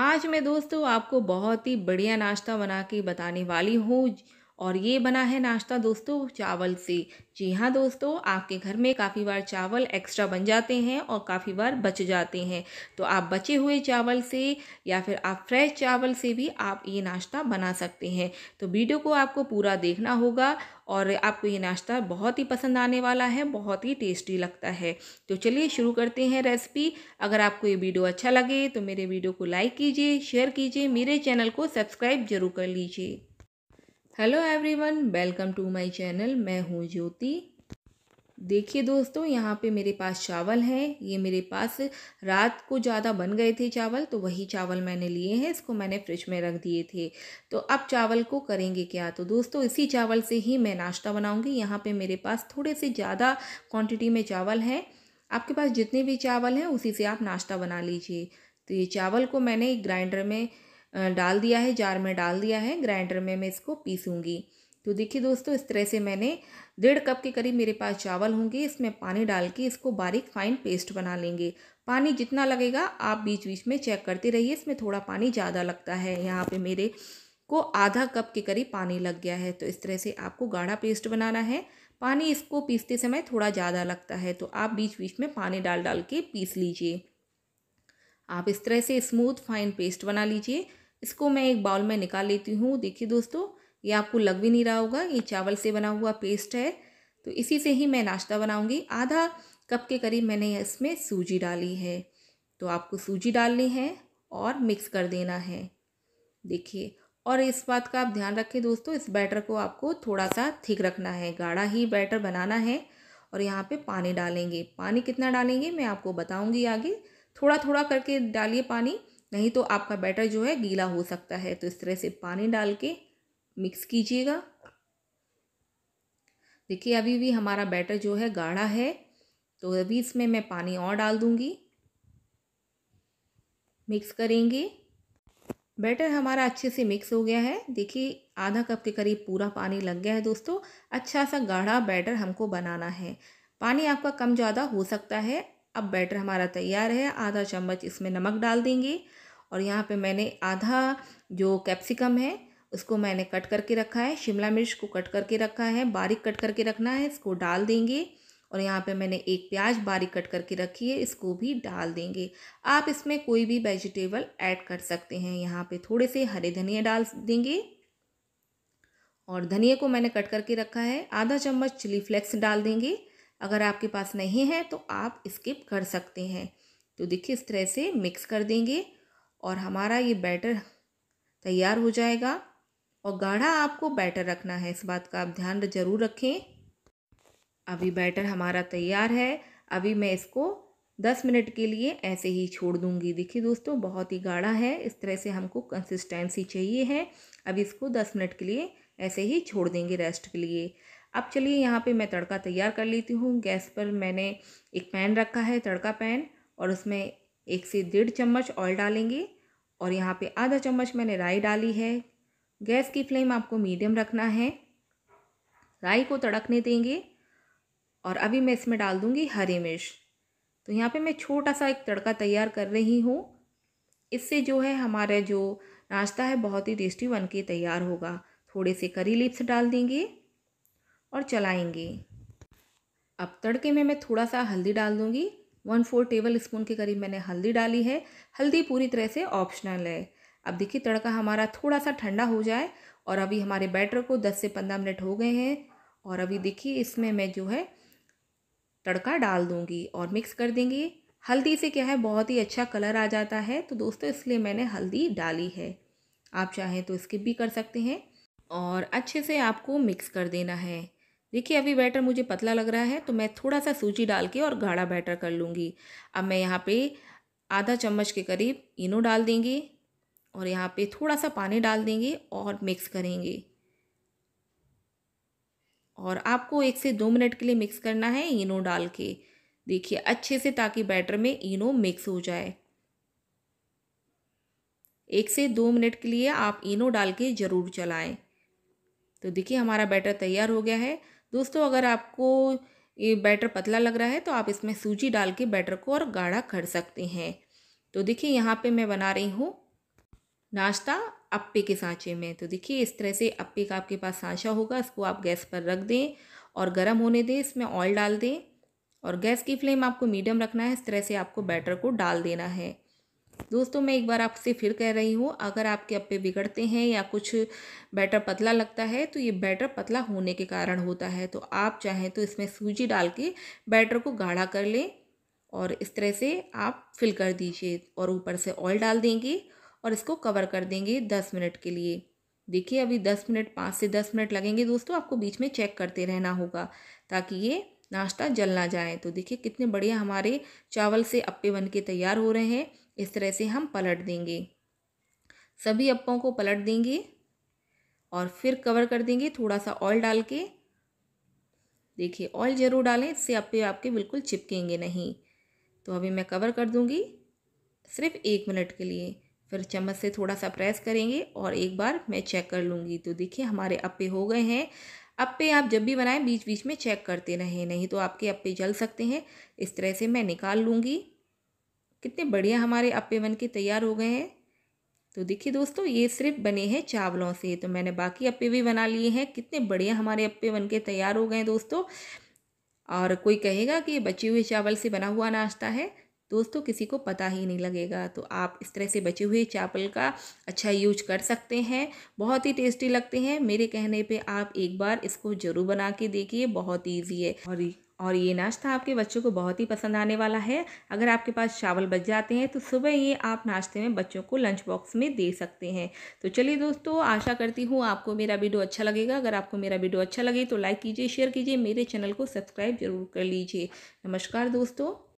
आज मैं दोस्तों आपको बहुत ही बढ़िया नाश्ता बना के बताने वाली हूँ और ये बना है नाश्ता दोस्तों चावल से जी हाँ दोस्तों आपके घर में काफ़ी बार चावल एक्स्ट्रा बन जाते हैं और काफ़ी बार बच जाते हैं तो आप बचे हुए चावल से या फिर आप फ्रेश चावल से भी आप ये नाश्ता बना सकते हैं तो वीडियो को आपको पूरा देखना होगा और आपको ये नाश्ता बहुत ही पसंद आने वाला है बहुत ही टेस्टी लगता है तो चलिए शुरू करते हैं रेसिपी अगर आपको ये वीडियो अच्छा लगे तो मेरे वीडियो को लाइक कीजिए शेयर कीजिए मेरे चैनल को सब्सक्राइब जरूर कर लीजिए hello everyone welcome to my channel मैं हूँ ज्योति देखिए दोस्तों यहाँ पे मेरे पास चावल हैं ये मेरे पास रात को ज़्यादा बन गए थे चावल तो वही चावल मैंने लिए हैं इसको मैंने फ्रिज में रख दिए थे तो अब चावल को करेंगे क्या तो दोस्तों इसी चावल से ही मैं नाश्ता बनाऊँगी यहाँ पे मेरे पास थोड़े से ज़्यादा क्वान्टिटी में चावल हैं आपके पास जितने भी चावल हैं उसी से आप नाश्ता बना लीजिए तो ये चावल को मैंने एक ग्राइंडर में डाल दिया है जार में डाल दिया है ग्राइंडर में मैं इसको पीसूँगी तो देखिए दोस्तों इस तरह से मैंने डेढ़ कप के करीब मेरे पास चावल होंगे इसमें पानी डाल के इसको बारीक फाइन पेस्ट बना लेंगे पानी जितना लगेगा आप बीच बीच में चेक करते रहिए इसमें थोड़ा पानी ज़्यादा लगता है यहाँ पे मेरे को आधा कप के करीब पानी लग गया है तो इस तरह से आपको गाढ़ा पेस्ट बनाना है पानी इसको पीसते समय थोड़ा ज़्यादा लगता है तो आप बीच बीच में पानी डाल डाल के पीस लीजिए आप इस तरह से स्मूथ फाइन पेस्ट बना लीजिए इसको मैं एक बाउल में निकाल लेती हूँ देखिए दोस्तों ये आपको लग भी नहीं रहा होगा ये चावल से बना हुआ पेस्ट है तो इसी से ही मैं नाश्ता बनाऊँगी आधा कप के करीब मैंने इसमें सूजी डाली है तो आपको सूजी डालनी है और मिक्स कर देना है देखिए और इस बात का आप ध्यान रखें दोस्तों इस बैटर को आपको थोड़ा सा थिक रखना है गाढ़ा ही बैटर बनाना है और यहाँ पे पानी डालेंगे पानी कितना डालेंगे मैं आपको बताऊँगी आगे थोड़ा थोड़ा करके डालिए पानी नहीं तो आपका बैटर जो है गीला हो सकता है तो इस तरह से पानी डाल के मिक्स कीजिएगा देखिए अभी भी हमारा बैटर जो है गाढ़ा है तो अभी इसमें मैं पानी और डाल दूंगी मिक्स करेंगे बैटर हमारा अच्छे से मिक्स हो गया है देखिए आधा कप के करीब पूरा पानी लग गया है दोस्तों अच्छा सा गाढ़ा बैटर हमको बनाना है पानी आपका कम ज़्यादा हो सकता है अब बैटर हमारा तैयार है आधा चम्मच इसमें नमक डाल देंगे और यहाँ पे मैंने आधा जो कैप्सिकम है उसको मैंने कट करके रखा है शिमला मिर्च को कट करके रखा है बारीक कट करके रखना है इसको डाल देंगे और यहाँ पे मैंने एक प्याज बारीक कट करके रखी है इसको भी डाल देंगे आप इसमें कोई भी वेजिटेबल ऐड कर सकते हैं यहाँ पे थोड़े से हरे धनिया डाल देंगे और धनिया को मैंने कट करके रखा है आधा चम्मच चिली फ्लेक्स डाल देंगे अगर आपके पास नहीं है तो आप स्किप कर सकते हैं तो देखिए इस तरह से मिक्स कर देंगे और हमारा ये बैटर तैयार हो जाएगा और गाढ़ा आपको बैटर रखना है इस बात का आप ध्यान ज़रूर रखें अभी बैटर हमारा तैयार है अभी मैं इसको दस मिनट के लिए ऐसे ही छोड़ दूंगी देखिए दोस्तों बहुत ही गाढ़ा है इस तरह से हमको कंसिस्टेंसी चाहिए है अब इसको दस मिनट के लिए ऐसे ही छोड़ देंगे रेस्ट के लिए अब चलिए यहाँ पे मैं तड़का तैयार कर लेती हूँ गैस पर मैंने एक पैन रखा है तड़का पैन और उसमें एक से डेढ़ चम्मच ऑयल डालेंगे और यहाँ पे आधा चम्मच मैंने राई डाली है गैस की फ्लेम आपको मीडियम रखना है राई को तड़कने देंगे और अभी मैं इसमें डाल दूँगी हरी मिर्च तो यहाँ पे मैं छोटा सा एक तड़का तैयार कर रही हूँ इससे जो है हमारा जो नाश्ता है बहुत ही टेस्टी बन के तैयार होगा थोड़े से करी लिप्स डाल देंगे और चलाएँगे अब तड़के में मैं थोड़ा सा हल्दी डाल दूँगी वन फोर टेबल स्पून के करीब मैंने हल्दी डाली है हल्दी पूरी तरह से ऑप्शनल है अब देखिए तड़का हमारा थोड़ा सा ठंडा हो जाए और अभी हमारे बैटर को दस से पंद्रह मिनट हो गए हैं और अभी देखिए इसमें मैं जो है तड़का डाल दूँगी और मिक्स कर देंगे हल्दी से क्या है बहुत ही अच्छा कलर आ जाता है तो दोस्तों इसलिए मैंने हल्दी डाली है आप चाहें तो स्किप भी कर सकते हैं और अच्छे से आपको मिक्स कर देना है देखिए अभी बैटर मुझे पतला लग रहा है तो मैं थोड़ा सा सूजी डाल के और गाढ़ा बैटर कर लूँगी अब मैं यहाँ पे आधा चम्मच के करीब इनो डाल देंगे और यहाँ पे थोड़ा सा पानी डाल देंगे और मिक्स करेंगे और आपको एक से दो मिनट के लिए मिक्स करना है इनो डाल के देखिए अच्छे से ताकि बैटर में इनो मिक्स हो जाए एक से दो मिनट के लिए आप इनो डाल के ज़रूर चलाएं तो देखिए हमारा बैटर तैयार हो गया है दोस्तों अगर आपको ये बैटर पतला लग रहा है तो आप इसमें सूजी डाल के बैटर को और गाढ़ा कर सकते हैं तो देखिए यहाँ पे मैं बना रही हूँ नाश्ता अप्पे के सांचे में तो देखिए इस तरह से अप्पे का आपके पास सांचा होगा इसको आप गैस पर रख दें और गर्म होने दें इसमें ऑयल डाल दें और गैस की फ्लेम आपको मीडियम रखना है इस तरह से आपको बैटर को डाल देना है दोस्तों मैं एक बार आपसे फिर कह रही हूँ अगर आपके अप्पे बिगड़ते हैं या कुछ बैटर पतला लगता है तो ये बैटर पतला होने के कारण होता है तो आप चाहें तो इसमें सूजी डाल के बैटर को गाढ़ा कर लें और इस तरह से आप फिल कर दीजिए और ऊपर से ऑयल डाल देंगे और इसको कवर कर देंगे दस मिनट के लिए देखिए अभी दस मिनट पाँच से दस मिनट लगेंगे दोस्तों आपको बीच में चेक करते रहना होगा ताकि ये नाश्ता जल ना जाए तो देखिए कितने बढ़िया हमारे चावल से अप्पे बन के तैयार हो रहे हैं इस तरह से हम पलट देंगे सभी अप्पों को पलट देंगे और फिर कवर कर देंगे थोड़ा सा ऑयल डाल के देखिए ऑयल ज़रूर डालें इससे अप्पे आपके बिल्कुल चिपकेंगे नहीं तो अभी मैं कवर कर दूँगी सिर्फ एक मिनट के लिए फिर चम्मच से थोड़ा सा प्रेस करेंगे और एक बार मैं चेक कर लूँगी तो देखिए हमारे अप्पे हो गए हैं अप्पे आप जब भी बनाएं बीच बीच में चेक करते रहें नहीं तो आपके अप्पे जल सकते हैं इस तरह से मैं निकाल लूँगी कितने बढ़िया हमारे अप्पे बन के तैयार हो गए हैं तो देखिए दोस्तों ये सिर्फ बने हैं चावलों से तो मैंने बाकी अप्पे भी बना लिए हैं कितने बढ़िया हमारे अप्पे बन के तैयार हो गए हैं दोस्तों और कोई कहेगा कि बचे हुए चावल से बना हुआ नाश्ता है दोस्तों किसी को पता ही नहीं लगेगा तो आप इस तरह से बचे हुए चावल का अच्छा यूज कर सकते हैं बहुत ही टेस्टी लगते हैं मेरे कहने पे आप एक बार इसको ज़रूर बना के देखिए बहुत ईजी है और और ये नाश्ता आपके बच्चों को बहुत ही पसंद आने वाला है अगर आपके पास चावल बच जाते हैं तो सुबह ये आप नाश्ते में बच्चों को लंच बॉक्स में दे सकते हैं तो चलिए दोस्तों आशा करती हूँ आपको मेरा वीडियो अच्छा लगेगा अगर आपको मेरा वीडियो अच्छा लगे तो लाइक कीजिए शेयर कीजिए मेरे चैनल को सब्सक्राइब जरूर कर लीजिए नमस्कार दोस्तों